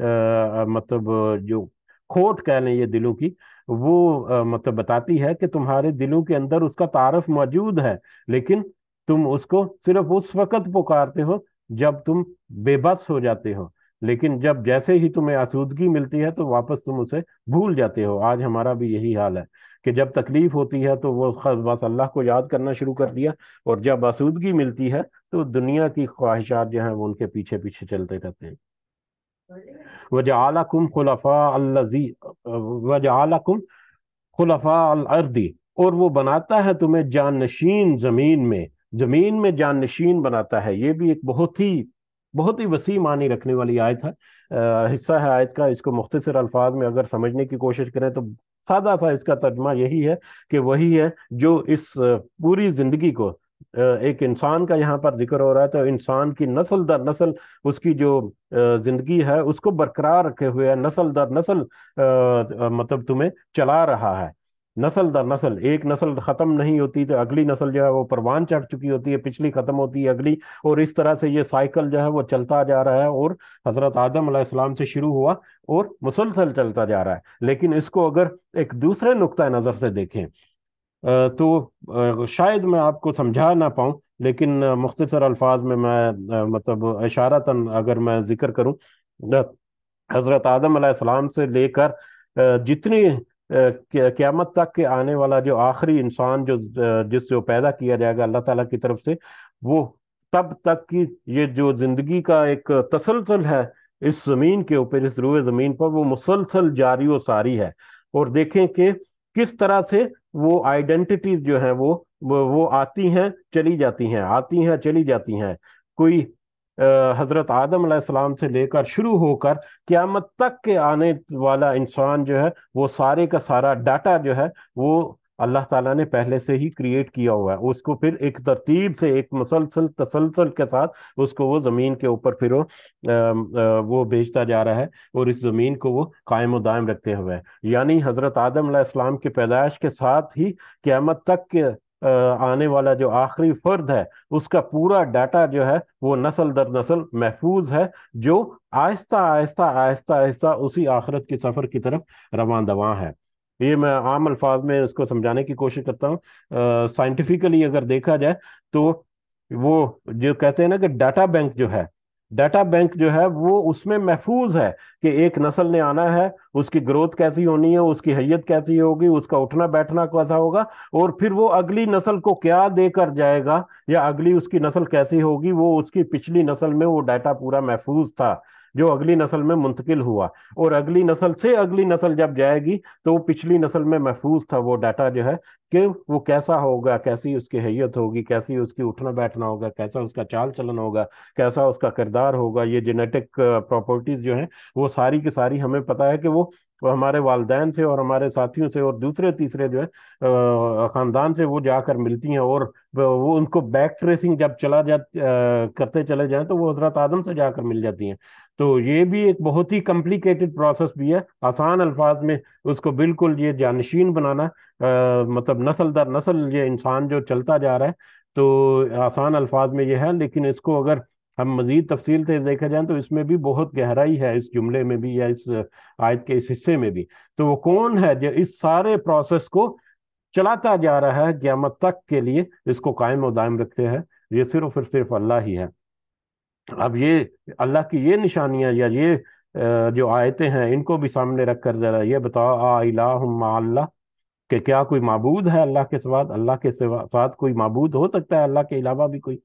आ, मतलब जो खोट कह लें ये दिलों की वो आ, मतलब बताती है कि तुम्हारे दिलों के अंदर उसका तारफ मौजूद है लेकिन तुम उसको सिर्फ उस वक्त पुकारते हो जब तुम बेबस हो जाते हो लेकिन जब जैसे ही तुम्हें आसूदगी मिलती है तो वापस तुम उसे भूल जाते हो आज हमारा भी यही हाल है कि जब तकलीफ होती है तो वो बस अल्लाह को याद करना शुरू कर दिया और जब आसूदगी मिलती है तो दुनिया की ख्वाहिशात जो है वो उनके पीछे पीछे चलते रहते हैं वजाकुम खुलफा अल्लाजी वजाकुम खुलफा अर्दी और वो बनाता है तुम्हें जानशीन जमीन में जमीन में जानशीन बनाता है ये भी एक बहुत ही बहुत ही वसी मानी रखने वाली आयत है आ, हिस्सा है आयत का इसको मुख्तर अल्फाज में अगर समझने की कोशिश करें तो सादा सा इसका तर्जमा यही है कि वही है जो इस पूरी जिंदगी को एक इंसान का यहाँ पर जिक्र हो रहा है तो इंसान की नस्ल दर नस्ल उसकी जो जिंदगी है उसको बरकरार रखे हुए है नस्ल दर नस्ल मतलब तुम्हें चला रहा है नस्ल दर नस्ल एक नस्ल ख़त्म नहीं होती तो अगली नस्ल जो है वो परवान चढ़ चुकी होती है पिछली ख़त्म होती है अगली और इस तरह से ये साइकिल जो है वो चलता जा रहा है और हज़रत आदम आसमाम से शुरू हुआ और मुसलसल चलता जा रहा है लेकिन इसको अगर एक दूसरे नुक़ नज़र से देखें तो शायद मैं आपको समझा ना पाऊं लेकिन मुख्तर अल्फाज में मैं मतलब इशारतन अगर मैं ज़िक्र करूँ हज़रत आदम आसमाम से लेकर जितनी क़्यामत तक के आने वाला जो आखिरी इंसान जो जिस जो पैदा किया जाएगा अल्लाह ताला की तरफ से वो तब तक की ये जो ज़िंदगी का एक तसलसल है इस ज़मीन के ऊपर इस रुए ज़मीन पर वो मुसलसल जारी व सारी है और देखें कि किस तरह से वो आइडेंटिटीज जो हैं वो वो आती हैं चली जाती हैं आती हैं चली जाती हैं कोई हज़रत आदम सलाम से लेकर शुरू होकर क़्यामत तक के आने वाला इंसान जो है वो सारे का सारा डाटा जो है वो अल्लाह ताला ने पहले से ही क्रिएट किया हुआ है उसको फिर एक तरतीब से एक मुसलसल तसलसल के साथ उसको वो ज़मीन के ऊपर फिर वो वो भेजता जा रहा है और इस ज़मीन को वो कायम दायम रखते हुए यानी हज़रत आदम के की पैदाइश के साथ ही क़्यामत तक के आने वाला जो आखिरी फर्द है उसका पूरा डाटा जो है वो नस्ल दर नस्ल महफूज है जो आहिस्ता आहिस्ता आहिस्ता आहिस्ता उसी आखरत के सफ़र की तरफ रवान दवा है ये मैं आम अल्फाज में इसको समझाने की कोशिश करता हूँ साइंटिफिकली अगर देखा जाए तो वो जो कहते हैं ना कि डाटा बैंक जो है डाटा बैंक जो है वो उसमें महफूज है कि एक नस्ल ने आना है उसकी ग्रोथ कैसी होनी है उसकी हैयत कैसी होगी उसका उठना बैठना कैसा होगा और फिर वो अगली नस्ल को क्या देकर जाएगा या अगली उसकी नस्ल कैसी होगी वो उसकी पिछली नस्ल में वो डाटा पूरा महफूज था जो अगली नस्ल में मुंतकिल हुआ और अगली नस्ल से अगली नस्ल जब जाएगी तो वो पिछली नस्ल में महफूज था वो डाटा जो है कि वो कैसा होगा कैसी उसकी हैयत होगी कैसी उसकी उठना बैठना होगा कैसा उसका चाल चलन होगा कैसा उसका किरदार होगा ये जेनेटिक प्रॉपर्टीज जो है वो सारी की सारी हमें पता है कि वो वो हमारे वालदेन से और हमारे साथियों से और दूसरे तीसरे जो है ख़ानदान से वो जाकर मिलती हैं और वो उनको बैक ट्रेसिंग जब चला जा करते चले जाए तो वो हजरत आदम से जाकर मिल जाती हैं तो ये भी एक बहुत ही कम्प्लिकेटेड प्रोसेस भी है आसान अल्फाज में उसको बिल्कुल ये जानशीन बनाना आ, मतलब नसल दर नसल ये इंसान जो चलता जा रहा है तो आसान अल्फाज में ये है लेकिन इसको अगर हम मजीद तफसील से देखा जाए तो इसमें भी बहुत गहराई है इस जुमले में भी या इस आयत के इस हिस्से में भी तो वो कौन है जो इस सारे प्रोसेस को चलाता जा रहा है क्यामत तक के लिए इसको कायम और दायम रखते हैं ये सिर्फ और सिर्फ अल्लाह ही है अब ये अल्लाह की ये निशानियां या ये जो आयतें हैं इनको भी सामने रख कर जरा ये बताओ आल्ला के क्या कोई मबूद है अल्लाह के साथ अल्लाह के साथ कोई मबूद हो सकता है अल्लाह के अलावा भी कोई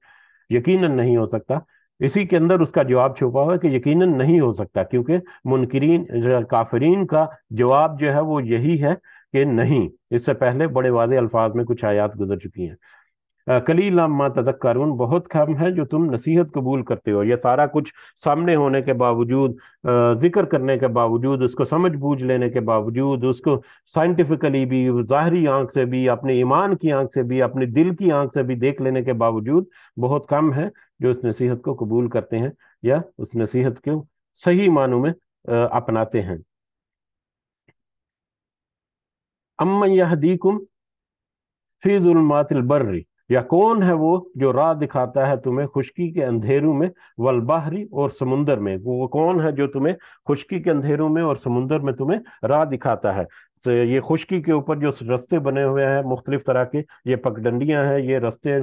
यकीनन नहीं हो सकता इसी के अंदर उसका जवाब छुपा हुआ है कि यकीनन नहीं हो सकता क्योंकि मुनकरीन काफरीन का जवाब जो है वो यही है कि नहीं इससे पहले बड़े वादे अल्फाज में कुछ आयात गुजर चुकी हैं कली लामा तदक्कारून बहुत कम है जो तुम नसीहत कबूल करते हो यह सारा कुछ सामने होने के बावजूद जिक्र करने के बावजूद उसको समझ बूझ लेने के बावजूद उसको साइंटिफिकली भी ज़ाहरी आंख से भी अपने ईमान की आंख से भी अपने दिल की आंख से भी देख लेने के बावजूद बहुत कम है जो उस नसीहत को कबूल करते हैं या उस नसीहत को सही मानों में अपनाते हैं अमन यहदीकुम फीजुलमातिलबर्री या कौन है वो जो राह दिखाता है तुम्हें खुशकी के अंधेरों में वलबाहरी और समुंदर में वो कौन है जो तुम्हें खुशकी के अंधेरों में और समुंदर में तुम्हें राह दिखाता है तो ये खुश्की के ऊपर जो रस्ते बने हुए हैं मुख्तलिफ तरह के ये पगडंडियां हैं ये रस्ते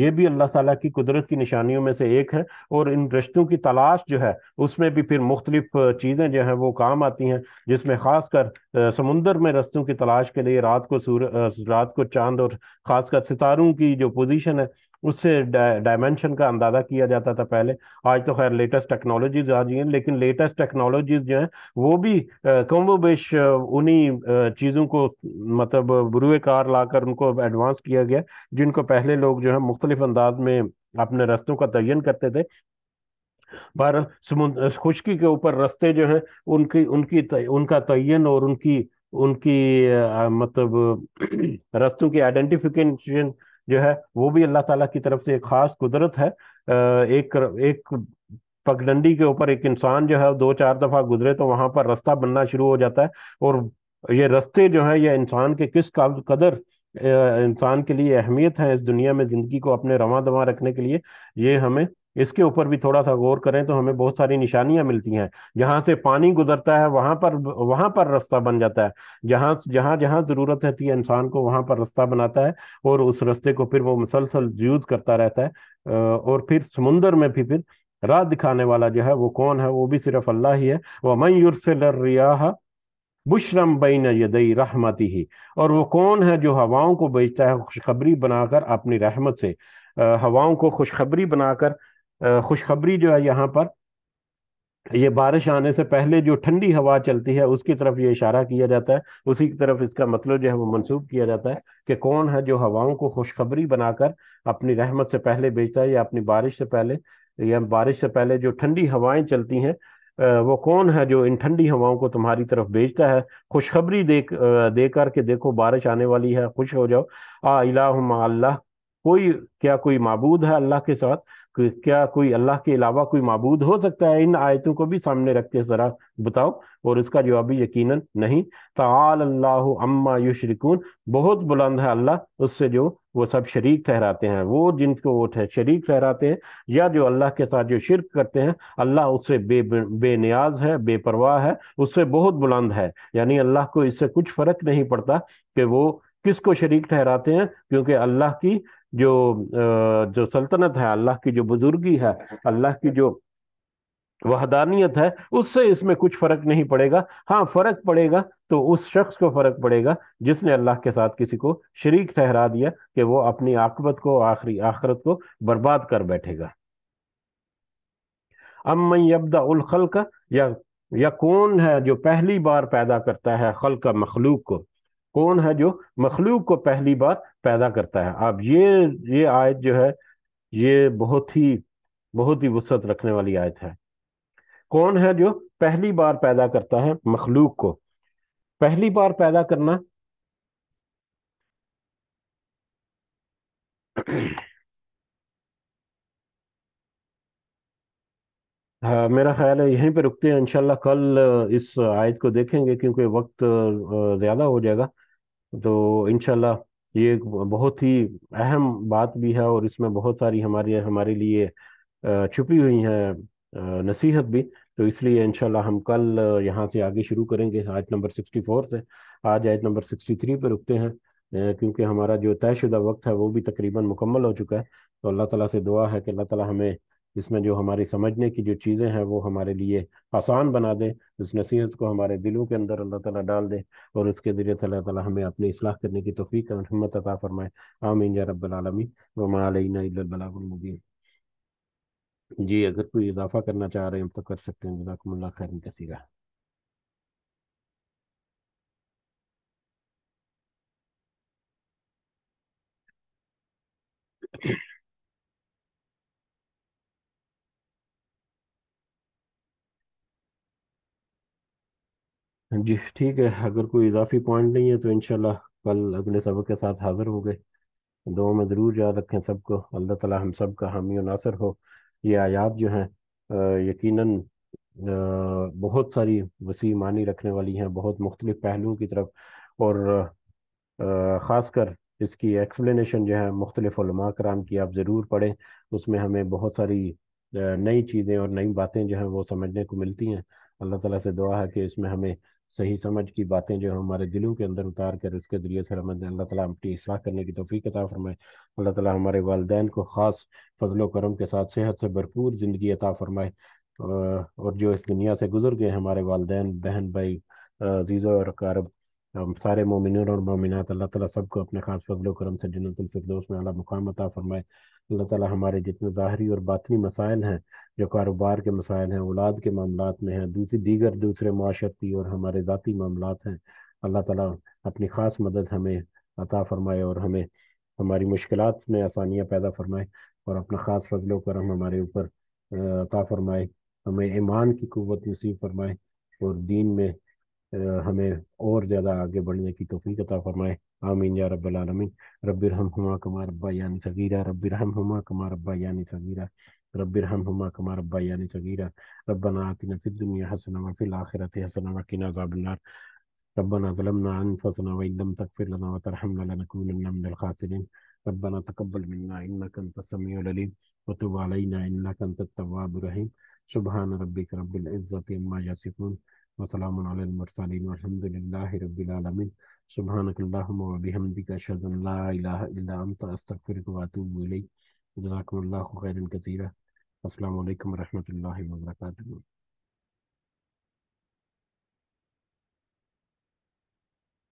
ये भी अल्लाह ताला की कुदरत की निशानियों में से एक है और इन रिश्तों की तलाश जो है उसमें भी फिर मुख्तलिफ चीज़ें जो हैं वो काम आती हैं जिसमें ख़ासकर समुंदर में रस्तों की तलाश के लिए रात को सूर रात को चांद और ख़ासकर सितारों की जो पोजीशन है उससे डायमेंशन का अंदाजा किया जाता था पहले आज तो खैर लेटेस्ट टेक्नोलॉजीज आ गई हैं लेकिन लेटेस्ट टेक्नोलॉजीज जो हैं वो भी कम वो बेश उन्हीं चीज़ों को मतलब बुरुए कार लाकर उनको एडवांस किया गया जिनको पहले लोग जो है मुख्तलिफ अंदाज में अपने रस्तों का तयन करते थे पर समुद्र खुश्की के ऊपर रस्ते जो हैं उनकी उनकी तय, उनका तयन और उनकी उनकी आ, मतलब रस्तों की आइडेंटिफिकेशन जो है वो भी अल्लाह ताला की तरफ से एक खास कुदरत है एक एक पगडंडी के ऊपर एक इंसान जो है दो चार दफा गुजरे तो वहां पर रास्ता बनना शुरू हो जाता है और ये रास्ते जो है ये इंसान के किस कदर इंसान के लिए अहमियत है इस दुनिया में जिंदगी को अपने रवा दवा रखने के लिए ये हमें इसके ऊपर भी थोड़ा सा गौर करें तो हमें बहुत सारी निशानियां मिलती हैं जहां से पानी गुजरता है वहां पर वहां पर रास्ता बन जाता है जहां जहां जहां जरूरत रहती है इंसान को वहां पर रास्ता बनाता है और उस रास्ते को फिर वो मुसलसल यूज करता रहता है और फिर समुंदर में भी फिर राह दिखाने वाला जो है वो कौन है वो भी सिर्फ अल्लाह ही है वह रिया बुशरम बैन यदई रहमती ही और वो कौन है जो हवाओं को बेचता है खुशखबरी बनाकर अपनी रहमत से हवाओं को खुशखबरी बनाकर खुशखबरी जो है यहाँ पर ये बारिश आने से पहले जो ठंडी हवा चलती है उसकी तरफ ये इशारा किया जाता है उसी की तरफ इसका मतलब जो है वो मंसूब किया जाता है कि कौन है जो हवाओं को खुशखबरी बनाकर अपनी रहमत से पहले भेजता है या अपनी बारिश से पहले या बारिश से पहले जो ठंडी हवाएं चलती हैं वो कौन है जो इन ठंडी हवाओं को तुम्हारी तरफ भेजता है खुशखबरी दे देकर देखो बारिश आने वाली है खुश हो जाओ आ इला अल्लाह कोई क्या कोई मबूद है अल्लाह के साथ क्या कोई अल्लाह के अलावा कोई मबूद हो सकता है इन आयतों को भी सामने रख के जरा बताओ और इसका जवाब भी नहीं ताल अम्मा युशरिकून बहुत बुलंद है अल्लाह उससे जो वो सब शरीक ठहराते हैं वो जिनको वो शरीक ठहराते हैं या जो अल्लाह के साथ जो शिरक करते हैं अल्लाह उससे बे बेनियाज है बेपरवाह है उससे बहुत बुलंद है यानी अल्लाह को इससे कुछ फर्क नहीं पड़ता कि वो किसको शरीक ठहराते हैं क्योंकि अल्लाह की जो जो सल्तनत है अल्लाह की जो बुजुर्गी है अल्लाह की जो वहदानियत है उससे इसमें कुछ फर्क नहीं पड़ेगा हाँ फर्क पड़ेगा तो उस शख्स को फर्क पड़ेगा जिसने अल्लाह के साथ किसी को शरीक ठहरा दिया कि वो अपनी आकबत को आखिरी आखरत को बर्बाद कर बैठेगा अम यबदा उल खल का या या कौन है जो पहली बार पैदा करता है खल का मखलूक को कौन है जो मखलूक को पहली बार पैदा करता है आप ये ये आयत जो है ये बहुत ही बहुत ही वसत रखने वाली आयत है कौन है जो पहली बार पैदा करता है मखलूक को पहली बार पैदा करना हाँ मेरा ख्याल है यहीं पे रुकते हैं इनशाला कल इस आयत को देखेंगे क्योंकि वक्त ज़्यादा हो जाएगा तो इंशाल्लाह ये एक बहुत ही अहम बात भी है और इसमें बहुत सारी हमारे हमारे लिए छुपी हुई है नसीहत भी तो इसलिए इनशाला हम कल यहाँ से आगे शुरू करेंगे आज नंबर सिक्सटी फोर से आज आयत नंबर सिक्सटी थ्री पर रुकते हैं क्योंकि हमारा जो तयशुदा वक्त है वो भी तकरीबन मुकम्मल हो चुका है तो अल्लाह ताला से दुआ है कि अल्लाह ताला हमें इसमें जो हमारी समझने की जो चीज़ें हैं वो हमारे लिए आसान बना दे इस नसीहत को हमारे दिलों के अंदर अल्लाह ताला डाल दे और उसके ज़रिए अल्लाह ताला हमें अपनी इसलाह करने की तोफ़ी हिम्मत अता फ़रमाए आमीन या रब्बालमी वमाबीन जी अगर कोई इजाफ़ा करना चाह रहे हैं तो कर सकते हैं जजाकम्ला खैर कसीरा जी ठीक है अगर कोई इजाफी पॉइंट नहीं है तो इनशाला कल अगले सबक के साथ हाजिर हो गए दो में ज़रूर याद रखें सबको अल्लाह ताला हम सब का हामी नासर हो ये आयात जो हैं यकीनन बहुत सारी वसी मानी रखने वाली हैं बहुत मुख्तलिफ पहलुओं की तरफ और ख़ास कर इसकी एक्सप्लेनेशन जो है मुख्तलिफ़ा कराम की आप ज़रूर पढ़ें उसमें हमें बहुत सारी नई चीज़ें और नई बातें जो हैं वो समझने को मिलती हैं अल्लाह ताला से दुआ है कि इसमें हमें सही समझ की बातें जो हमारे दिलों के अंदर उतार कर उसके ज़रिए से हमें अल्लाह ताला अपनी इसलाह करने की तोफ़ी अता फरमाए अल्लाह ताला हमारे वालदेन को ख़ास फजल करम के साथ सेहत से भरपूर ज़िंदगी अता फरमाए और जो इस दुनिया से गुजर गए हमारे वालदेन बहन भाई अजीज़ों और कारब सारे मोमिन और मोमिनत अल्लाह ताला सबको अपने खास फजल करम से जन्नतफरदोस में अला मुकाम अता फरमाए अल्लाह ताला हमारे जितने ज़ाहरी और बातनी मसाइल हैं जो कारोबार के मसाइल हैं औलाद के मामला में हैं दूसरी दीगर दूसरे माशरती और हमारे ज़ाती मामला हैं अल्लाह ताला अपनी ख़ास मदद हमें अता फ़रमाए और हमें हमारी मुश्किल में आसानियाँ पैदा फ़रमाए और अपना ख़ास फजलो करम हमारे ऊपर अता फ़रमाए हमें ईमान की क़वत नसीब फरमाए और दीन में हमें और ज़्यादा आगे बढ़ने की तोफ़ी अता फ़रमाए آمين يا رب العالمين رب ارحمهما كما ربياني صغيرا رب ارحمهما كما ربياني صغيرا رب ارحمهما كما ربياني صغيرا ربنا آتنا في الدنيا حسنة وفي الآخرة حسنة وقنا عذاب النار ربنا ظلمنا أنفسنا وإن لم تغفر لنا وترحمنا لنكونن من الخاسرين ربنا تقبل منا إنك أنت السميع العليم وتب علينا إنك أنت التواب الرحيم سبحان ربك رب العزة عما يصفون وسلام على المرسلين والحمد لله رب العالمين سبحانك اللهم وبحمدك أشهد أن لا إله إلا أنت أستغفرك وأتوب إليك جزاكم الله خيرا كثيرا السلام عليكم ورحمة الله وبركاته